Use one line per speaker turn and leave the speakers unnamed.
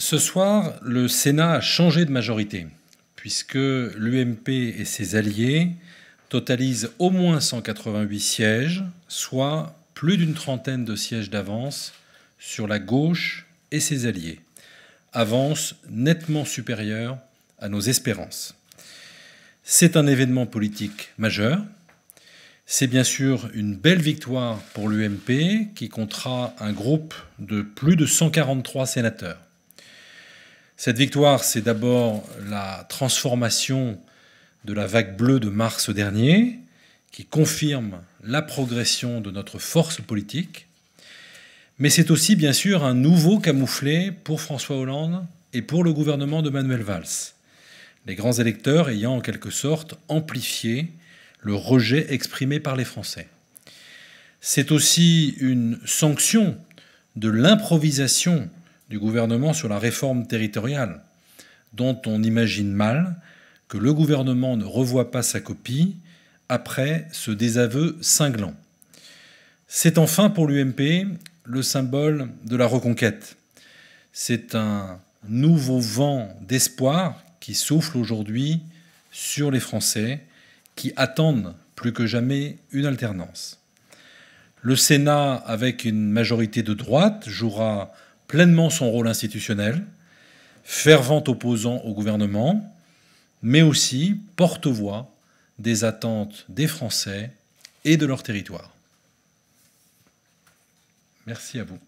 Ce soir, le Sénat a changé de majorité, puisque l'UMP et ses alliés totalisent au moins 188 sièges, soit plus d'une trentaine de sièges d'avance sur la gauche et ses alliés. Avance nettement supérieure à nos espérances. C'est un événement politique majeur. C'est bien sûr une belle victoire pour l'UMP qui comptera un groupe de plus de 143 sénateurs. Cette victoire, c'est d'abord la transformation de la vague bleue de mars dernier, qui confirme la progression de notre force politique, mais c'est aussi bien sûr un nouveau camouflet pour François Hollande et pour le gouvernement de Manuel Valls, les grands électeurs ayant en quelque sorte amplifié le rejet exprimé par les Français. C'est aussi une sanction de l'improvisation du gouvernement sur la réforme territoriale, dont on imagine mal que le gouvernement ne revoit pas sa copie après ce désaveu cinglant. C'est enfin pour l'UMP le symbole de la reconquête. C'est un nouveau vent d'espoir qui souffle aujourd'hui sur les Français qui attendent plus que jamais une alternance. Le Sénat, avec une majorité de droite, jouera pleinement son rôle institutionnel, fervent opposant au gouvernement, mais aussi porte-voix des attentes des Français et de leur territoire. Merci à vous.